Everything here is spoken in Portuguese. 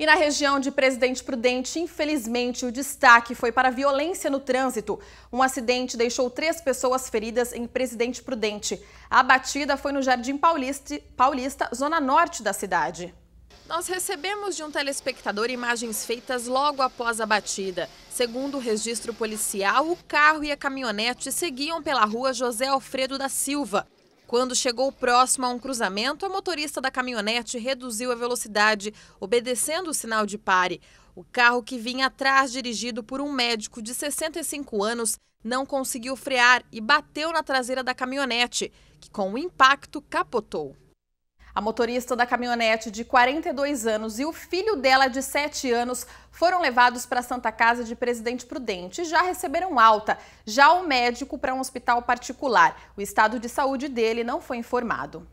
E na região de Presidente Prudente, infelizmente, o destaque foi para a violência no trânsito. Um acidente deixou três pessoas feridas em Presidente Prudente. A batida foi no Jardim Paulista, Paulista zona norte da cidade. Nós recebemos de um telespectador imagens feitas logo após a batida. Segundo o registro policial, o carro e a caminhonete seguiam pela rua José Alfredo da Silva. Quando chegou próximo a um cruzamento, a motorista da caminhonete reduziu a velocidade, obedecendo o sinal de pare. O carro que vinha atrás, dirigido por um médico de 65 anos, não conseguiu frear e bateu na traseira da caminhonete, que com o impacto capotou. A motorista da caminhonete de 42 anos e o filho dela de 7 anos foram levados para a Santa Casa de Presidente Prudente e já receberam alta, já o médico para um hospital particular. O estado de saúde dele não foi informado.